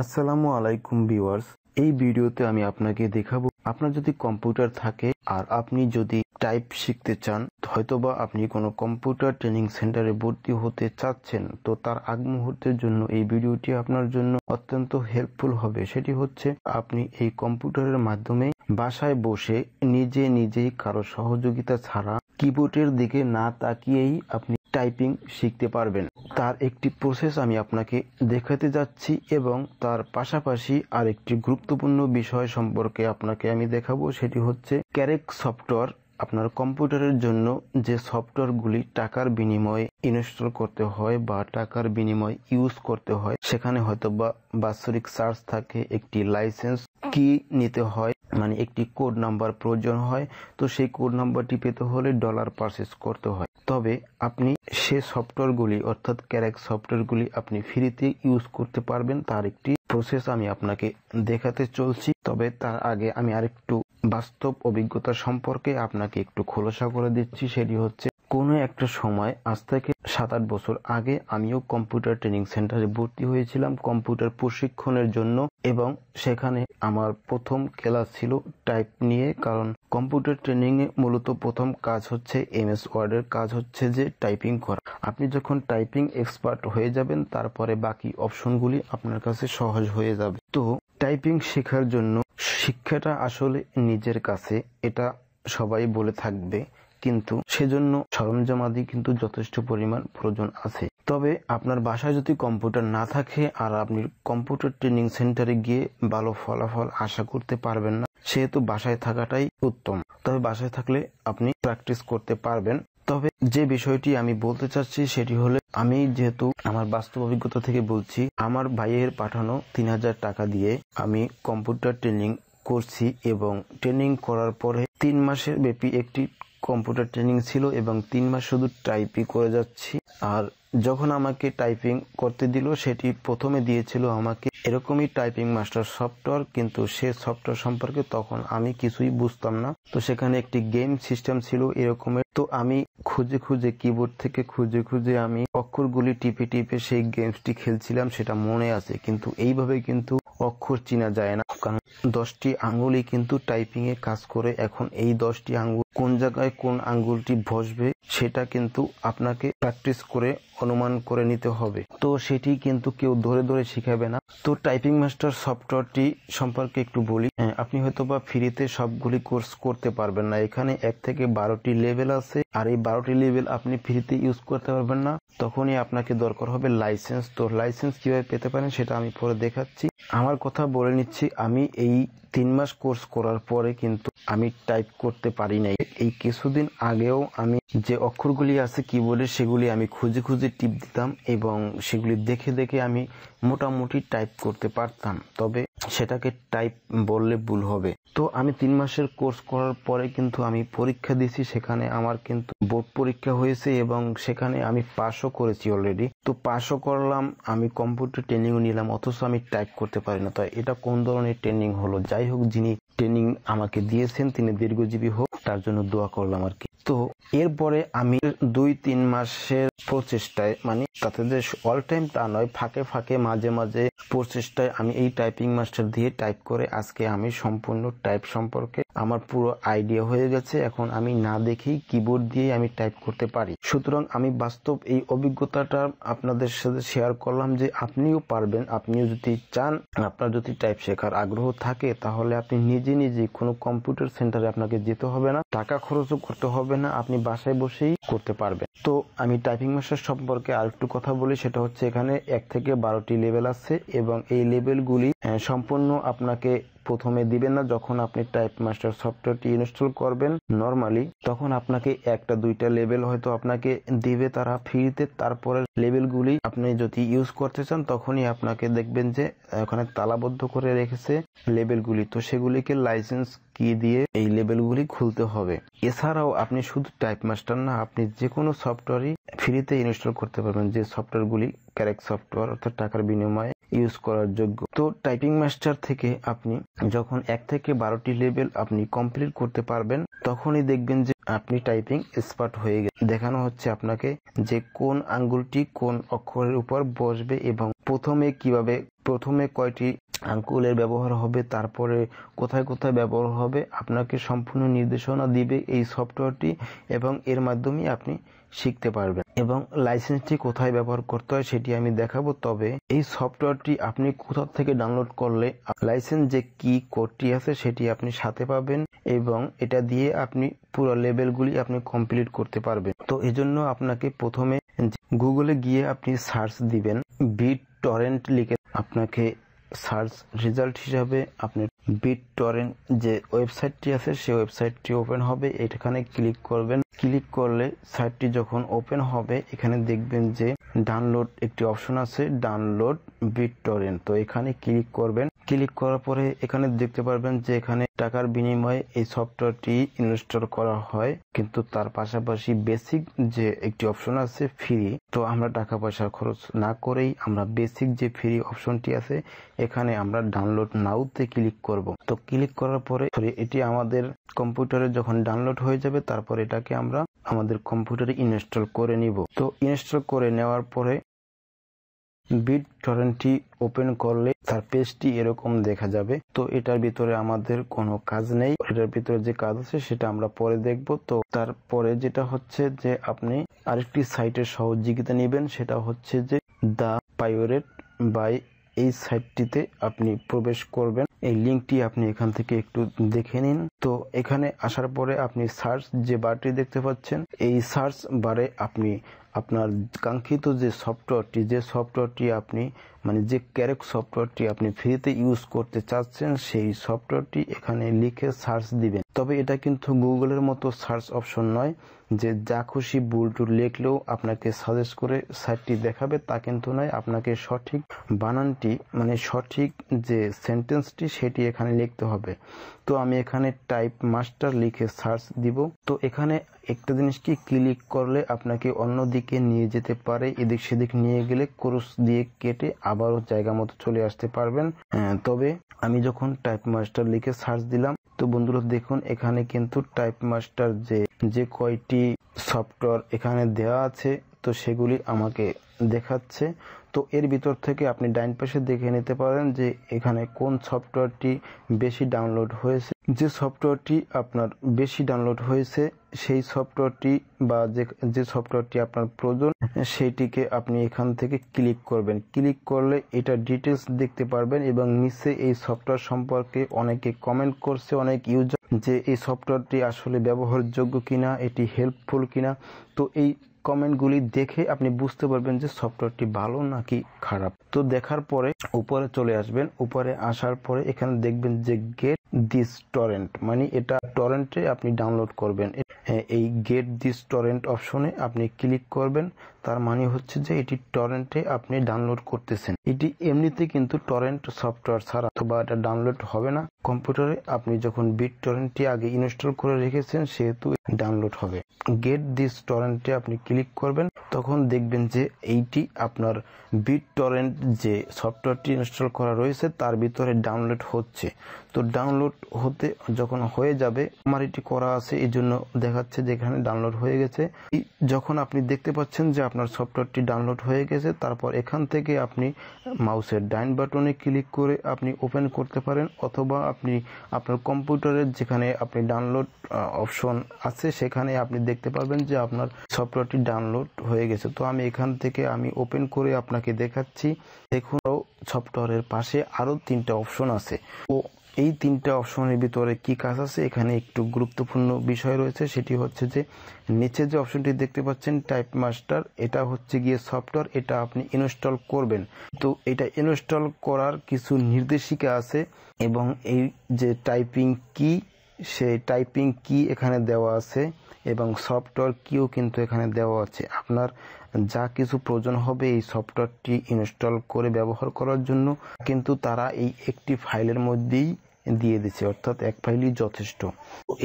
আসসালামু আলাইকুম ভিউয়ার্স এই ভিডিওতে আমি আপনাকে দেখাবো আপনার যদি কম্পিউটার থাকে আর আপনি যদি টাইপ শিখতে চান হয়তোবা আপনি কোনো কম্পিউটার ট্রেনিং সেন্টারে ভর্তি হতে চাচ্ছেন তো তার আগ মুহূর্তের জন্য এই ভিডিওটি আপনার জন্য অত্যন্ত হেল্পফুল হবে সেটি হচ্ছে আপনি এই কম্পিউটারের মাধ্যমে বাসায় বসে নিজে নিজেই কারো সহযোগিতা ছাড়া কিবোর্ডের দিকে না তাকিয়েই আপনি টাইপিং শিখতে পারবেন তার একটি প্রসেস আমি আপনাকে দেখাতে যাচ্ছি এবং তার পাশাপাশি আর একটি গুরুত্বপূর্ণ বিষয় সম্পর্কে আপনাকে আমি দেখাবো সেটি হচ্ছে ক্যারেক সফটওয়্যার আপনার কম্পিউটারের জন্য যে সফটওয়্যারগুলি টাকার বিনিময়ে ইনস্টল করতে হয় বা টাকার বিনিময়ে ইউজ করতে হয় সেখানে হয়তো বা বাৎসরিক চার্জ থাকে একটি লাইসেন্স কি নিতে হয় মানে একটি কোড নাম্বার প্রয়োজন হয় তো সেই কোড নাম্বারটি পেতে হলে ডলার পারচেস করতে হয় তবে আপনি সে সফটওয়্যারগুলি অর্থাৎ ক্যারেক সফটওয়্যারগুলি আপনি ফ্রিতে ইউজ করতে পারবেন তার একটি প্রসেস আমি আপনাকে দেখাতে চলছি তবে তার আগে আমি আরেকটু বাস্তব অভিজ্ঞতা সম্পর্কে আপনাকে একটু খোলসা করে দিচ্ছি সেটি হচ্ছে কোনো একটা সময় আজ থেকে সাত আট বছর আগে আমিও কম্পিউটার ট্রেনিং সেন্টারে ভর্তি হয়েছিলাম কম্পিউটার প্রশিক্ষণের জন্য এবং সেখানে আমার প্রথম ক্লাস ছিল টাইপ নিয়ে কারণ কম্পিউটার ট্রেনিংয়ে মূলত প্রথম কাজ হচ্ছে এম এস ওয়ার্ডের কাজ হচ্ছে যে টাইপিং করা আপনি যখন টাইপিং এক্সপার্ট হয়ে যাবেন তারপরে বাকি অপশনগুলি আপনার কাছে সহজ হয়ে যাবে তো টাইপিং শেখার জন্য শিক্ষাটা আসলে নিজের কাছে এটা সবাই বলে থাকবে কিন্তু সেজন্য সরঞ্জাম আদি কিন্তু যথেষ্ট পরিমাণ প্রয়োজন আছে তবে আপনার বাসায় যদি কম্পিউটার না থাকে আর আপনি কম্পিউটার ট্রেনিং সেন্টারে গিয়ে ভালো ফলাফল আশা করতে পারবেন না সেহেতু বাসায় থাকাটাই উত্তম তবে বাসায় থাকলে আপনি প্র্যাকটিস করতে পারবেন তবে যে বিষয়টি আমি বলতে চাচ্ছি সেটি হলে আমি যেহেতু আমার বাস্তব অভিজ্ঞতা থেকে বলছি আমার ভাইয়ের পাঠানো তিন হাজার টাকা দিয়ে আমি কম্পিউটার ট্রেনিং করছি এবং ট্রেনিং করার পরে তিন মাসের ব্যাপী একটি কম্পিউটার ট্রেনিং ছিল এবং তিন মাস শুধু টাইপই করে যাচ্ছি আর যখন আমাকে টাইপিং করতে দিল সেটি প্রথমে দিয়েছিল আমাকে এরকমই টাইপিং মাস্টার সফটওয়্যার কিন্তু সে সফটওয়্যার সম্পর্কে তখন আমি কিছুই বুঝতাম না তো সেখানে একটি গেম সিস্টেম ছিল এরকমের তো আমি খুঁজে খুঁজে কিবোর্ড থেকে খুঁজে খুঁজে আমি অক্ষরগুলি টিপে টিপে সেই গেমসটি খেলছিলাম সেটা মনে আছে কিন্তু এইভাবে কিন্তু অক্ষর চিনা যায় না কারণ দশটি আঙ্গুলই কিন্তু টাইপিং এ কাজ করে এখন এই দশটি আঙ্গুল কোন জায়গায় কোন আঙ্গুলটি বসবে সেটা কিন্তু আপনাকে প্র্যাকটিস করে অনুমান করে নিতে হবে তো সেটি কিন্তু কেউ ধরে ধরে শিখাবে না তো টাইপিং মাস্টার সফটওয়্যারটি সম্পর্কে একটু বলি হ্যাঁ, আপনি হয়তো বা ফ্রিতে সবগুলি কোর্স করতে পারবেন না এখানে এক থেকে বারোটি লেভেল আছে আর এই বারোটি লেভেল আপনি ফ্রিতে ইউজ করতে পারবেন না তখনই আপনাকে দরকার হবে লাইসেন্স তো লাইসেন্স কিভাবে পেতে পারেন সেটা আমি পরে দেখাচ্ছি আমার কথা বলে নিচ্ছি আমি এই তিন মাস কোর্স করার পরে কিন্তু আমি টাইপ করতে পারি নাই এই কিছুদিন আগেও আমি যে অক্ষরগুলি আছে কি বলে সেগুলি আমি খুঁজে খুঁজে টিপ দিতাম এবং সেগুলি দেখে দেখে আমি মোটামুটি টাইপ করতে পারতাম তবে সেটাকে টাইপ বললে ভুল হবে তো আমি তিন মাসের কোর্স করার পরে কিন্তু আমি পরীক্ষা দিয়েছি সেখানে আমার কিন্তু বোর্ড পরীক্ষা হয়েছে এবং সেখানে আমি পাশও করেছি অলরেডি তো পাশও করলাম আমি কম্পিউটার ট্রেনিংও নিলাম অথচ আমি টাইপ করতে পারি না তো এটা কোন ধরনের ট্রেনিং হলো যাই হোক যিনি ট্রেনিং আমাকে দিয়েছেন তিনি দীর্ঘজীবী হোক তার জন্য দোয়া করলাম আর কি তো এরপরে আমি দুই তিন মাসের প্রচেষ্টায় মানে তাতে যে অল টাইম তা নয় ফাঁকে ফাঁকে মাঝে মাঝে প্রচেষ্টায় আমি এই টাইপিং মাস্টার দিয়ে টাইপ করে আজকে আমি সম্পূর্ণ টাইপ সম্পর্কে আমার পুরো আইডিয়া হয়ে গেছে এখন আমি না দেখেই কিবোর্ড দিয়ে আমি টাইপ করতে পারি সুতরাং আমি বাস্তব এই অভিজ্ঞতাটা আপনাদের সাথে শেয়ার করলাম যে আপনিও পারবেন আপনিও যদি চান আপনার যদি টাইপ শেখার আগ্রহ থাকে তাহলে আপনি নিজে নিজে কোনো কম্পিউটার সেন্টারে আপনাকে যেতে হবে না টাকা খরচও করতে হবে না আপনি বাসায় বসেই করতে পারবেন তো আমি টাইপিং ভাষা সম্পর্কে আরেকটু কথা বলি সেটা হচ্ছে এখানে এক থেকে বারোটি লেভেল আছে এবং এই লেভেলগুলি সম্পূর্ণ আপনাকে প্রথমে দিবেন না যখন আপনি টাইপ মাস্টার সফটওয়্যারটি ইনস্টল করবেন নর্মালি তখন আপনাকে একটা দুইটা লেভেল হয়তো আপনাকে দিবে তারা ফ্রিতে তারপরে লেভেলগুলি আপনি যদি ইউজ করতে চান তখনই আপনাকে দেখবেন যে ওখানে তালাবদ্ধ করে রেখেছে লেভেলগুলি তো সেগুলিকে লাইসেন্স কি দিয়ে এই লেভেলগুলি খুলতে হবে এছাড়াও আপনি শুধু টাইপ মাস্টার না আপনি যে কোনো সফটওয়্যারই ফ্রিতে ইনস্টল করতে পারবেন যে সফটওয়্যারগুলি ক্যারেক্ট সফটওয়্যার অর্থাৎ টাকার বিনিময়ে ইউজ করার যোগ্য তো টাইপিং মাস্টার থেকে আপনি যখন এক থেকে বারোটি লেভেল আপনি কমপ্লিট করতে পারবেন তখনই দেখবেন যে আপনি টাইপিং এক্সপার্ট হয়ে গেছে দেখানো হচ্ছে আপনাকে যে কোন আঙ্গুলটি কোন অক্ষরের উপর বসবে এবং প্রথমে কিভাবে প্রথমে কয়টি আঙ্কুলের ব্যবহার হবে তারপরে কোথায় কোথায় ব্যবহার হবে আপনাকে সম্পূর্ণ নির্দেশনা দিবে এই সফটওয়্যারটি এবং এর মাধ্যমে আপনি শিখতে পারবেন এবং লাইসেন্সটি কোথায় ব্যবহার করতে হয় সেটি আমি দেখাবো তবে এই সফটওয়্যারটি আপনি কোথা থেকে ডাউনলোড করলে লাইসেন্স যে কি কোডটি আছে সেটি আপনি সাথে পাবেন এবং এটা দিয়ে আপনি পুরো লেভেলগুলি আপনি কমপ্লিট করতে পারবেন তো এজন্য আপনাকে প্রথমে গুগলে গিয়ে আপনি সার্চ দিবেন বিট টরেন্ট লিখে আপনাকে সার্চ রেজাল্ট হিসাবে আপনি বিট টরেন্ট যে ওয়েবসাইটটি আছে সেই ওয়েবসাইটটি ওপেন হবে এখানে ক্লিক করবেন ক্লিক করলে সাইটটি যখন ওপেন হবে এখানে দেখবেন যে ডাউনলোড একটি অপশন আছে ডাউনলোড বিটটরেন্ট তো এখানে ক্লিক করবেন ক্লিক করার পরে এখানে দেখতে পারবেন যে এখানে টাকার বিনিময়ে এই সফটওয়্যারটি ইনস্টল করা হয় কিন্তু তার পাশাপাশি বেসিক যে একটি অপশন আছে ফ্রি তো আমরা টাকা পয়সা খরচ না করেই আমরা বেসিক যে ফ্রি অপশনটি আছে এখানে আমরা ডাউনলোড নাউতে ক্লিক করব তো ক্লিক করার পরে এটি আমাদের কম্পিউটারে যখন ডাউনলোড হয়ে যাবে তারপর এটাকে আমরা আমাদের কম্পিউটারে ইনস্টল করে নিব তো ইনস্টল করে নেওয়ার পরে বিট টরেন্টটি ওপেন করলে সারফেসটি এরকম দেখা যাবে তো এটার ভিতরে আমাদের কোনো কাজ নেই এটার ভিতরে যে কাজ আছে সেটা আমরা পরে দেখব তো তারপরে যেটা হচ্ছে যে আপনি আরেকটি সাইটের সহযোগিতা নেবেন সেটা হচ্ছে যে দ্য পাইরেট বাই এই সাইটটিতে আপনি প্রবেশ করবেন এই লিঙ্কটি আপনি এখান থেকে একটু দেখে নিন তো এখানে আসার পরে আপনি সার্চ যে বারটি দেখতে পাচ্ছেন এই সার্চ বারে আপনি আপনার কাঙ্ক্ষিত যে সফটওয়্যারটি যে সফটওয়্যারটি আপনি মানে যে ক্যারেক সফটওয়্যারটি আপনি ফ্রিতে ইউজ করতে চাচ্ছেন সেই সফটওয়্যারটি এখানে লিখে সার্চ দিবেন তবে এটা কিন্তু গুগলের মতো সার্চ অপশন নয় যে যা খুশি বুলটুর লিখলেও আপনাকে সাজেস্ট করে সাইটটি দেখাবে তা কিন্তু নয় আপনাকে সঠিক বানানটি মানে সঠিক যে সেন্টেন্সটি সেটি এখানে লিখতে হবে তো আমি এখানে টাইপ মাস্টার লিখে সার্চ দিব তো এখানে একটা জিনিস কি ক্লিক করলে আপনাকে অন্যদিকে নিয়ে যেতে পারে এদিক সেদিক নিয়ে গেলে ক্রস দিয়ে কেটে আবারও জায়গা মতো চলে আসতে পারবেন তবে আমি যখন টাইপ মাস্টার লিখে সার্চ দিলাম তো বন্ধুরা দেখুন এখানে কিন্তু টাইপ মাস্টার যে যে কয়টি সফটওয়্যার এখানে দেওয়া আছে তো সেগুলি আমাকে দেখাচ্ছে তো এর ভিতর থেকে আপনি ডাইন পাশে দেখে নিতে পারেন যে এখানে কোন সফটওয়্যারটি বেশি ডাউনলোড হয়েছে যে সফটওয়্যারটি আপনার বেশি ডাউনলোড হয়েছে সেই সফটওয়্যারটি বা যে যে সফটওয়্যারটি আপনার প্রয়োজন সেইটিকে আপনি এখান থেকে ক্লিক করবেন ক্লিক করলে এটা ডিটেলস দেখতে পারবেন এবং নিচে এই সফটওয়্যার সম্পর্কে অনেকে কমেন্ট করছে অনেক ইউজার যে এই সফটওয়্যারটি আসলে ব্যবহারযোগ্য কিনা এটি হেল্পফুল কিনা তো এই কমেন্টগুলি দেখে আপনি বুঝতে পারবেন যে সফটওয়্যারটি ভালো নাকি খারাপ তো দেখার পরে উপরে চলে আসবেন উপরে আসার পরে এখানে দেখবেন যে গেট দিস টরেন্ট মানে এটা টরেন্টে আপনি ডাউনলোড করবেন এই গেট দিস টরেন্ট অপশনে আপনি ক্লিক করবেন তার মানে হচ্ছে যে এটি টরেন্টে আপনি ডাউনলোড করতেছেন এটি এমনিতে কিন্তু টরেন্ট সফটওয়্যার ছাড়া অথবা এটা ডাউনলোড হবে না কম্পিউটারে আপনি যখন বিট টরেন্টটি আগে ইনস্টল করে রেখেছেন সেহেতু ডাউনলোড হবে গেট দিস টরেন্টে আপনি ক্লিক করবেন তখন দেখবেন যে এইটি আপনার বিট টরেন্ট যে সফটওয়্যারটি ইনস্টল করা রয়েছে তার ভিতরে ডাউনলোড হচ্ছে তো ডাউনলোড হতে যখন হয়ে যাবে আমার এটি করা আছে এই জন্য দেখাচ্ছে যে এখানে ডাউনলোড হয়ে গেছে যখন আপনি দেখতে পাচ্ছেন যে আপনার সফটওয়্যারটি ডাউনলোড হয়ে গেছে তারপর এখান থেকে আপনি মাউসের ডাইন বাটনে ক্লিক করে আপনি ওপেন করতে পারেন অথবা আপনি আপনার কম্পিউটারের যেখানে আপনি ডাউনলোড অপশন আছে সেখানে আপনি দেখতে পাবেন যে আপনার সফটওয়্যারটি ডাউনলোড হয়ে গেছে তো আমি এখান থেকে আমি ওপেন করে আপনাকে দেখাচ্ছি দেখুন সফটওয়্যারের পাশে আরও তিনটা অপশন আছে ও এই তিনটা অপশনের ভিতরে কি কাজ আছে এখানে একটু গুরুত্বপূর্ণ বিষয় রয়েছে সেটি হচ্ছে যে নিচে যে অপশনটি দেখতে পাচ্ছেন টাইপ মাস্টার এটা হচ্ছে গিয়ে সফটওয়্যার এটা আপনি ইনস্টল করবেন তো এটা ইনস্টল করার কিছু নির্দেশিকা আছে এবং এই যে টাইপিং কি সে টাইপিং কি এখানে দেওয়া আছে এবং সফটওয়্যার কিও কিন্তু এখানে দেওয়া আছে আপনার যা কিছু প্রয়োজন হবে এই সফটওয়্যারটি ইনস্টল করে ব্যবহার করার জন্য কিন্তু তারা এই একটি ফাইলের মধ্যেই দিয়ে দিছে অর্থাৎ এক ফাইলই যথেষ্ট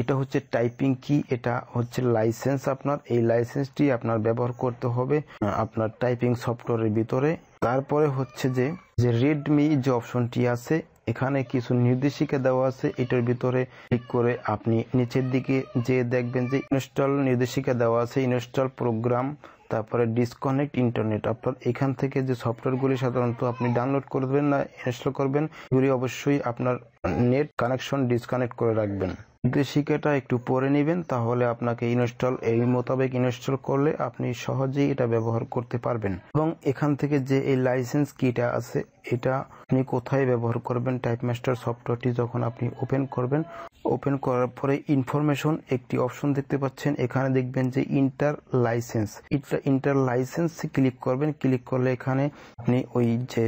এটা হচ্ছে টাইপিং কি এটা হচ্ছে লাইসেন্স আপনার এই লাইসেন্সটি আপনার ব্যবহার করতে হবে আপনার টাইপিং সফটওয়্যারের ভিতরে তারপরে হচ্ছে যে যে রেডমি যে অপশনটি আছে এখানে কিছু নির্দেশিকা দেওয়া আছে এটার ভিতরে ক্লিক করে আপনি নিচের দিকে যে দেখবেন যে ইনস্টল নির্দেশিকা দেওয়া আছে ইনস্টল প্রোগ্রাম তারপরে ডিসকানেক্ট ইন্টারনেট আপনার এখান থেকে যে সফটওয়্যারগুলি সাধারণত আপনি ডাউনলোড করবেন না ইনস্টল করবেন এগুলি অবশ্যই আপনার নেট কানেকশন ডিসকানেক্ট করে রাখবেন নির্দেশিকাটা একটু পরে নেবেন তাহলে আপনাকে ইনস্টল এই মোতাবেক ইনস্টল করলে আপনি সহজেই এটা ব্যবহার করতে পারবেন এবং এখান থেকে যে এই লাইসেন্স কিটা আছে এটা আপনি কোথায় ব্যবহার করবেন টাইপ মাস্টার সফটওয়্যারটি যখন আপনি ওপেন করবেন ওপেন করার পরে ইনফরমেশন একটি অপশন দেখতে পাচ্ছেন এখানে দেখবেন যে enter licence enter licence click করবেন ক্লিক করলে এখানে আপনি ওই যে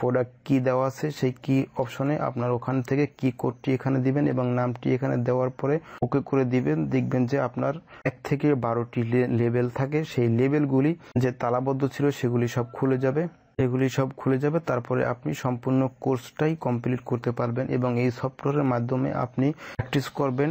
প্রোডাক্ট কি দেওয়া আছে সেই কি অপশনে আপনার ওখান থেকে কি কোডটি এখানে দিবেন এবং নামটি এখানে দেওয়া দেওয়ার পরে ওকে করে দিবেন দেখবেন যে আপনার এক থেকে বারোটি লেভেল থাকে সেই লেভেলগুলি যে তালাবদ্ধ ছিল সেগুলি সব খুলে যাবে এগুলি সব খুলে যাবে তারপরে আপনি সম্পূর্ণ কোর্সটাই কমপ্লিট করতে পারবেন এবং এই সফটওয়্যারের মাধ্যমে আপনি প্র্যাকটিস করবেন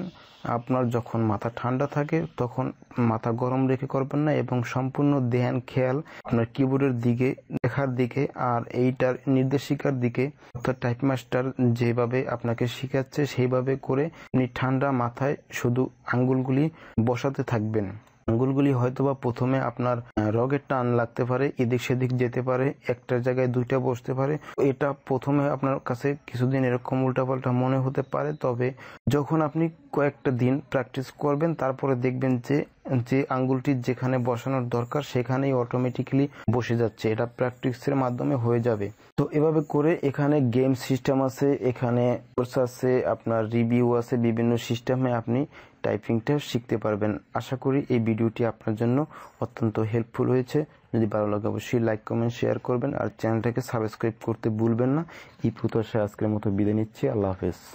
আপনার যখন মাথা ঠান্ডা থাকে তখন মাথা গরম রেখে করবেন না এবং সম্পূর্ণ ধ্যান খেয়াল আপনার কিবোর্ডের দিকে দেখার দিকে আর এইটার নির্দেশিকার দিকে অর্থাৎ টাইপ মাস্টার যেভাবে আপনাকে শিখাচ্ছে সেইভাবে করে আপনি ঠান্ডা মাথায় শুধু আঙ্গুলগুলি বসাতে থাকবেন আঙ্গুলগুলি হয়তোবা প্রথমে আপনার রগের টান লাগতে পারে এদিক সেদিক যেতে পারে একটার জায়গায় দুইটা বসতে পারে এটা প্রথমে আপনার কাছে কিছুদিন এরকম উল্টাপাল্টা মনে হতে পারে তবে যখন আপনি কয়েকটা দিন প্র্যাকটিস করবেন তারপরে দেখবেন যে যে আঙ্গুলটি যেখানে বসানোর দরকার সেখানেই অটোমেটিক্যালি বসে যাচ্ছে এটা প্র্যাকটিসের মাধ্যমে হয়ে যাবে তো এভাবে করে এখানে গেম সিস্টেম আছে এখানে কোর্স আছে আপনার রিভিউ আছে বিভিন্ন সিস্টেমে আপনি টাইপিংটা শিখতে পারবেন আশা করি এই ভিডিওটি আপনার জন্য অত্যন্ত হেল্পফুল হয়েছে যদি ভালো লাগে অবশ্যই লাইক কমেন্ট শেয়ার করবেন আর চ্যানেলটাকে সাবস্ক্রাইব করতে ভুলবেন না এই প্রত্যাশায় আজকের মতো বিদায় নিচ্ছি আল্লাহ হাফেজ